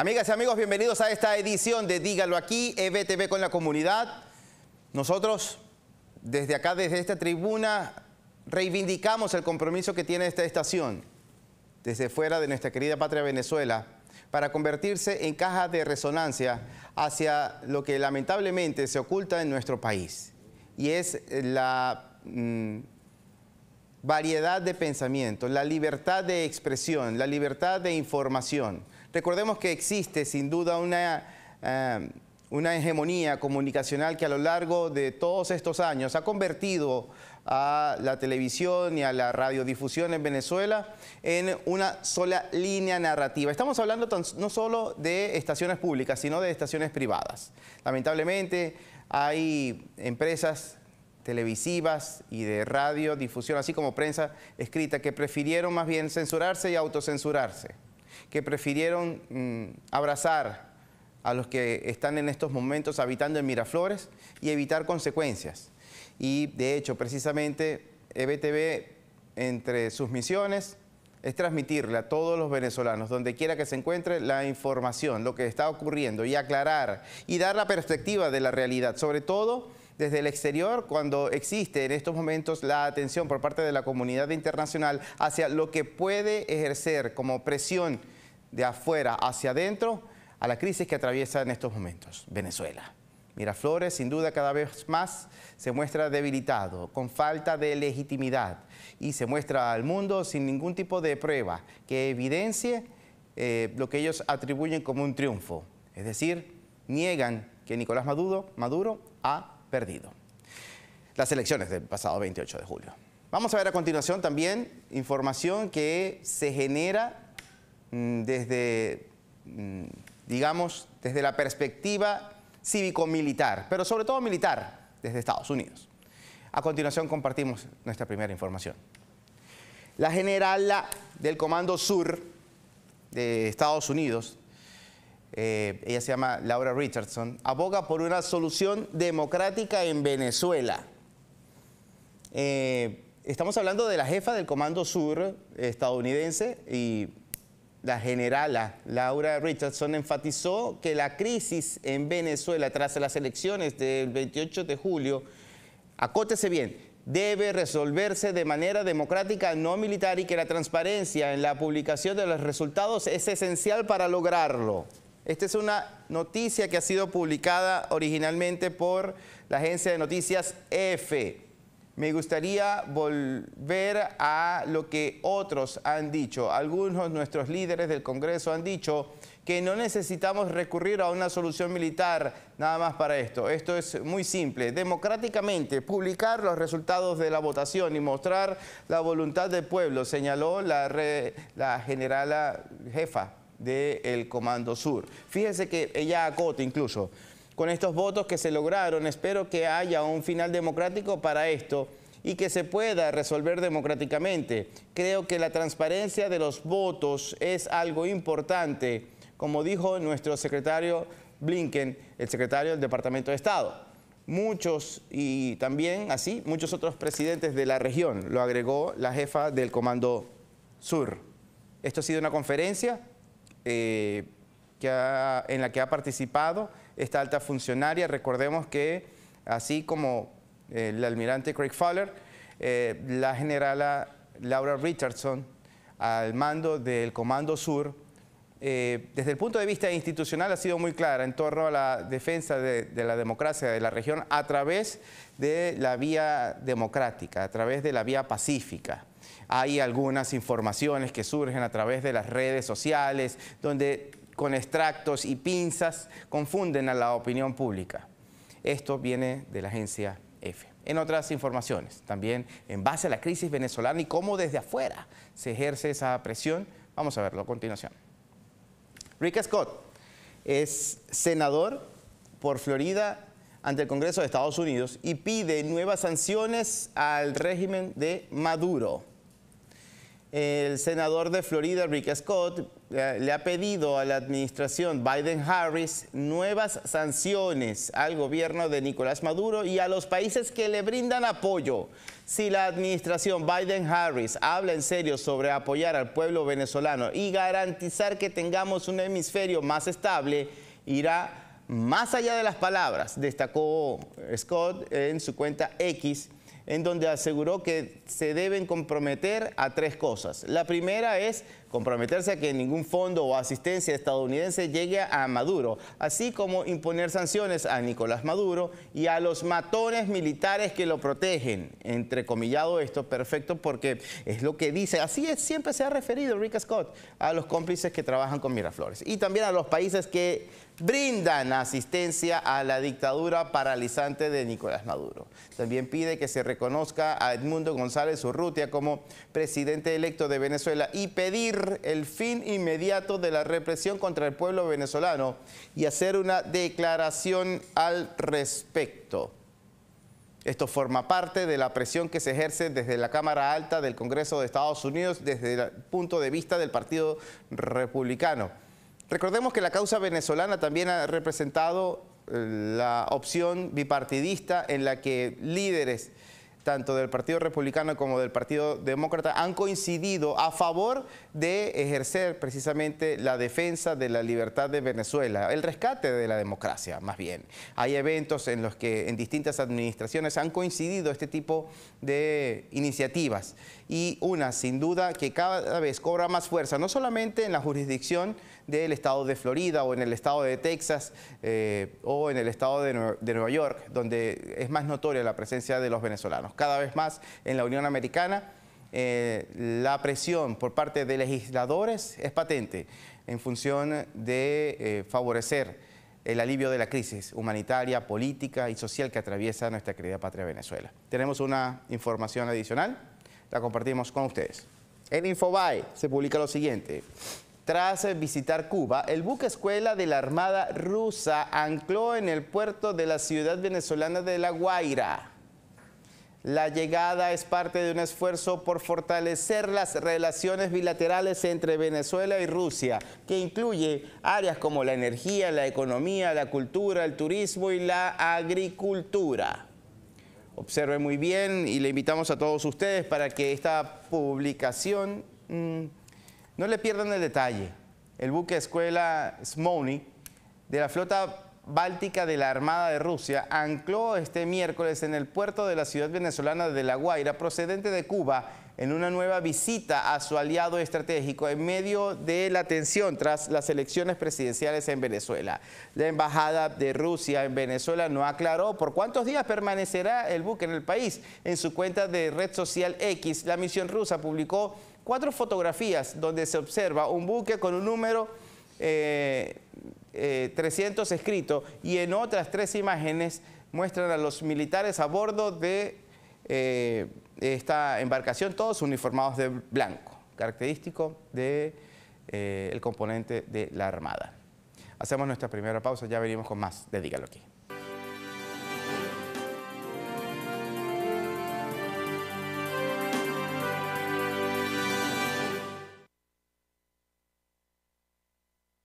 Amigas y amigos, bienvenidos a esta edición de Dígalo aquí, EBTV con la comunidad. Nosotros, desde acá, desde esta tribuna, reivindicamos el compromiso que tiene esta estación, desde fuera de nuestra querida patria Venezuela, para convertirse en caja de resonancia hacia lo que lamentablemente se oculta en nuestro país, y es la mm, variedad de pensamiento, la libertad de expresión, la libertad de información Recordemos que existe sin duda eh, una, hegemonía comunicacional que a lo largo de todos estos años ha convertido a la televisión y a la radiodifusión en Venezuela en una sola línea narrativa. Estamos hablando no solo de estaciones públicas, sino de estaciones privadas. Lamentablemente hay empresas televisivas y de radiodifusión, así como prensa escrita, que prefirieron más bien censurarse y autocensurarse que prefirieron mm, abrazar a los que están en estos momentos habitando en Miraflores y evitar consecuencias. Y de hecho, precisamente EBTV, entre sus misiones, es transmitirle a todos los venezolanos, donde quiera que se encuentre, la información, lo que está ocurriendo y aclarar y dar la perspectiva de la realidad, sobre todo desde el exterior cuando existe en estos momentos la atención por parte de la comunidad internacional hacia lo que puede ejercer como presión de afuera hacia adentro a la crisis que atraviesa en estos momentos Venezuela. Miraflores, sin duda, cada vez más se muestra debilitado, con falta de legitimidad, y se muestra al mundo sin ningún tipo de prueba que evidencie eh, lo que ellos atribuyen como un triunfo. Es decir, niegan que Nicolás Maduro, Maduro ha perdido. Las elecciones del pasado 28 de julio. Vamos a ver a continuación también información que se genera mm, desde, mm, digamos, desde la perspectiva cívico-militar, pero sobre todo militar, desde Estados Unidos. A continuación compartimos nuestra primera información. La generala del Comando Sur de Estados Unidos eh, ella se llama Laura Richardson, aboga por una solución democrática en Venezuela. Eh, estamos hablando de la jefa del Comando Sur estadounidense y la generala Laura Richardson enfatizó que la crisis en Venezuela tras las elecciones del 28 de julio, acótese bien, debe resolverse de manera democrática, no militar y que la transparencia en la publicación de los resultados es esencial para lograrlo. Esta es una noticia que ha sido publicada originalmente por la agencia de noticias EFE. Me gustaría volver a lo que otros han dicho. Algunos nuestros líderes del Congreso han dicho que no necesitamos recurrir a una solución militar nada más para esto. Esto es muy simple. Democráticamente, publicar los resultados de la votación y mostrar la voluntad del pueblo, señaló la, general jefa del Comando Sur. Fíjese que ella acota incluso, con estos votos que se lograron, espero que haya un final democrático para esto y que se pueda resolver democráticamente. Creo que la transparencia de los votos es algo importante, como dijo nuestro secretario Blinken, el secretario del Departamento de Estado. Muchos, y también así, muchos otros presidentes de la región, lo agregó la jefa del Comando Sur. Esto ha sido una conferencia eh, en la que ha participado esta alta funcionaria. Recordemos que, así como eh, el almirante Craig Fowler, eh, la generala Laura Richardson, al mando del Comando Sur, eh, desde el punto de vista institucional ha sido muy clara en torno a la defensa de, de, la democracia de la región a través de la vía democrática, a través de la vía pacífica. Hay algunas informaciones que surgen a través de las redes sociales, donde con extractos y pinzas confunden a la opinión pública. Esto viene de la agencia F. En otras informaciones, también en base a la crisis venezolana y cómo desde afuera se ejerce esa presión, vamos a verlo a continuación. Rick Scott es senador por Florida ante el Congreso de Estados Unidos y pide nuevas sanciones al régimen de Maduro el senador de Florida, Rick Scott, eh, le ha pedido a la administración Biden-Harris nuevas sanciones al gobierno de Nicolás Maduro y a los países que le brindan apoyo. Si la administración Biden-Harris habla en serio sobre apoyar al pueblo venezolano y garantizar que tengamos un hemisferio más estable, irá más allá de las palabras, destacó Scott en su cuenta X en donde aseguró que se deben comprometer a tres cosas. La primera es comprometerse a que ningún fondo o asistencia estadounidense llegue a Maduro, así como imponer sanciones a Nicolás Maduro y a los matones militares que lo protegen. Entre comillado esto, perfecto, porque es lo que dice. Así es, siempre se ha referido Rick Scott a los cómplices que trabajan con Miraflores y también a los países que brindan asistencia a la dictadura paralizante de Nicolás Maduro. También pide que se reconozca a Edmundo González Urrutia como presidente electo de Venezuela y pedir el fin inmediato de la represión contra el pueblo venezolano y hacer una declaración al respecto. Esto forma parte de la presión que se ejerce desde la Cámara Alta del Congreso de Estados Unidos desde el punto de vista del Partido Republicano Recordemos que la causa venezolana también ha representado eh, la opción bipartidista en la que líderes tanto del Partido Republicano como del Partido Demócrata han coincidido a favor de ejercer precisamente la defensa de la libertad de Venezuela, el rescate de la democracia más bien. Hay eventos en los que en distintas administraciones han coincidido este tipo de iniciativas y una sin duda que cada vez cobra más fuerza, no solamente en la jurisdicción del estado de Florida o en el estado de Texas eh, o en el estado de, Nueva York, donde es más notoria la presencia de los venezolanos. Cada vez más en la Unión Americana. Eh, la presión por parte de legisladores es patente en función de eh, favorecer el alivio de la crisis humanitaria, política y social que atraviesa nuestra querida patria Venezuela. Tenemos una información adicional, la compartimos con ustedes. En Infobae se publica lo siguiente. Tras eh, visitar Cuba, el buque escuela de la Armada rusa ancló en el puerto de la ciudad venezolana de La Guaira. La llegada es parte de un esfuerzo por fortalecer las relaciones bilaterales entre Venezuela y Rusia, que incluye áreas como la energía, la economía, la cultura, el turismo y la agricultura. Observe muy bien y le invitamos a todos ustedes para que esta publicación... Mm, no le pierdan el detalle. El buque escuela Smolny de la flota báltica de la Armada de Rusia ancló este miércoles en el puerto de la ciudad venezolana de La Guaira, procedente de Cuba, en una nueva visita a su aliado estratégico en medio de la tensión tras las elecciones presidenciales en Venezuela. La Embajada de Rusia en Venezuela no aclaró por cuántos días permanecerá el buque en el país. En su cuenta de red social X, la misión rusa publicó cuatro fotografías donde se observa un buque con un número 300 eh, eh, escrito y en otras tres imágenes muestran a los militares a bordo de eh, esta embarcación, todos uniformados de blanco, característico del componente de la Armada. Hacemos nuestra primera pausa, ya venimos con más de Dígalo aquí.